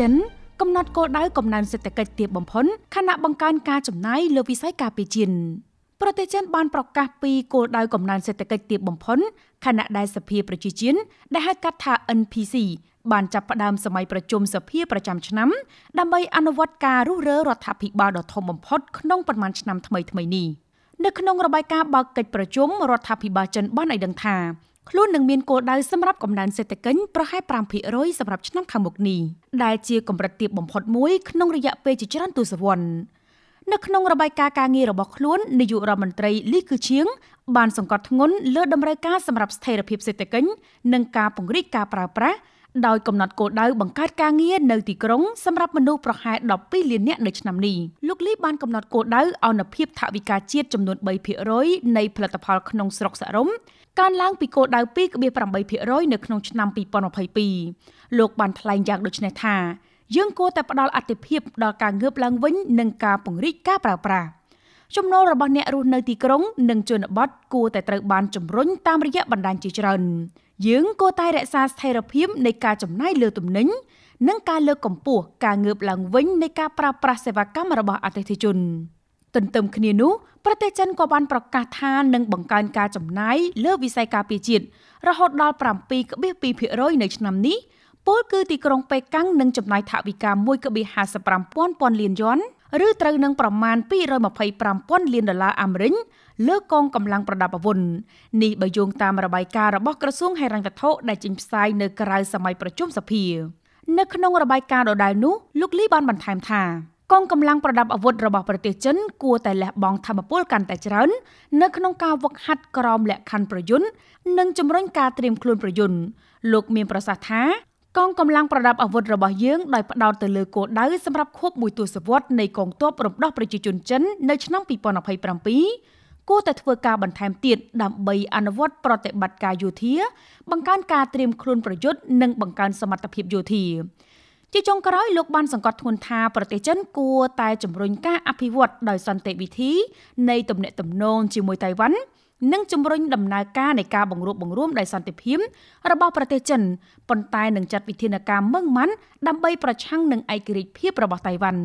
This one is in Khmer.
ចិនកំណត់គោលដៅកំណើនសេដ្ឋកិច្ចទាបបំផុនខណៈបង្កើនការចំណាយលើវិស័យការពារជាតិប្រទេសចិនបានប្រកាសពីគោលដៅកំណើនសេដ្ឋកិច្ចទាបបំផុនខណៈដែលសភាប្រជាជាតិដែលហៅកាត់ថា NPC បានចាប់ផ្ដើមសម័យប្រជុំសភាប្រចាំឆ្នាំដើម្បីអនុវត្តការរុះរើរដ្ឋាភិបាលដ៏ធំបំផុត ក្នុងប្រមាណឆ្នាំថ្មីៗនេះនៅក្នុងរបាយការណ៍បើកកិច្ចប្រជុំរដ្ឋាភិបាលចិនបានឲ្យដឹងថាខ្លួននឹងមានគោលដៅសម្រាប់កំណើនសេដ្ឋកិច្ចប្រហែល5%សម្រាប់ឆ្នាំខាងមុខនេះដែលជាកម្រិតទាបបំផុតមួយក្នុងរយៈពេលជាច្រើនទសវត្សរ៍នៅក្នុងរបាយការណ៍ការងាររបស់ខ្លួននាយករដ្ឋមន្ត្រីលីគឺឈៀងបានសង្កត់ធ្ងន់លើដំណើរការសម្រាប់ស្ថិរភាពសេដ្ឋកិច្ចនិងការពង្រីកការប្រើប្រាស់ដោយកំណត់គោលដៅបង្កើតការងារនៅទីក្រុងសម្រាប់មនុស្សប្រហែល12លាននាក់នៅឆ្នាំនេះលោកលីបានកំណត់គោលដៅអនុភាពថវិកាជាតិចំនួន3%នៃផលិតផលក្នុងស្រុកសរុបកើនឡើងពីគោលដៅ2.8%នៅក្នុងឆ្នាំ2022លោកបានថ្លែងយ៉ាងដូចនេះថាយើងគួរតែផ្ដល់អតិភិបដល់ការងើបឡើងវិញនិងការពង្រីកការប្រើប្រាស់ចំណូលរបស់អ្នករស់នៅទីក្រុងនិងជនបទគួរតែត្រូវបានជំរុញតាមរយៈបណ្ដាញជាច្រើនយើងគួរតែរក្សាស្ថិរភាពនៃការចំណាយលើទំនិញនិងការលើកកម្ពស់ការងើបឡើងវិញនៃការប្រើប្រាស់សេវាកម្មរបស់អតិថិជន ទន្ទឹមគ្នានោះប្រទេសចិនក៏បានប្រកាសថានឹងបង្កើនការចំណាយលើវិស័យការពារជាតិរហូតដល់7.2%នៅឆ្នាំនេះពលគឺទីក្រុងប៉េកាំងនឹងចំណាយថវិកា1.55ពាន់លានយន់ឬត្រូវនឹងប្រមាណ225,000លានដុល្លារអាមេរិកលើកងកម្លាំងប្រដាប់អាវុធនេះបើយោងតាមរបាយការណ៍របស់ក្រសួងហិរញ្ញវត្ថុដែលចេញផ្សាយនៅក្រៅសម័យប្រជុំសភា នៅក្នុងរបាយការណ៍ដដែលនោះលោកលីបានបន្ថែមថាកងកម្លាំងប្រដាប់អាវុធរបស់ប្រទេសចិនគួរតែលះបង់ធមពលកាន់តែច្រើននៅក្នុងការវឹកហាត់ក្រោមលក្ខខណ្ឌប្រយុទ្ធនិងជំរុញការត្រៀមខ្លួនប្រយុទ្ធលោកមានប្រសាសន៍ថាកងកម្លាំងប្រដាប់អាវុធរបស់យើងដោយផ្ដោតទៅលើគោលដៅសម្រាប់ខួបមួយទសវត្សនៃកងទ័ពរំដោះប្រជាជនចិន នៅឆ្នាំ2027គួរតែធ្វើការបន្ថែមទៀតដើម្បីអនុវត្តប្រតិបត្តិការយោធា បង្កើនការត្រៀមខ្លួនប្រយុទ្ធនិងបង្កើនសមត្ថភាពយោធាជាចុងក្រោយលោកបានសង្កត់ធ្ងន់ថា ប្រទេសចិនគួរតែជំរុញការអភិវឌ្ឍដោយសន្តិវិធី នៃទំនាក់ទំនងជាមួយតៃវ៉ាន់និងជំរុញដំណើរការនៃការបង្រួបបង្រួមដោយសន្តិភាពរបស់ប្រទេសចិនប៉ុន្តែនឹងចាត់វិធានការម៉ឺងម៉ាត់ដើម្បីប្រឆាំងនឹងឯករាជ្យភាពរបស់តៃវ៉ាន់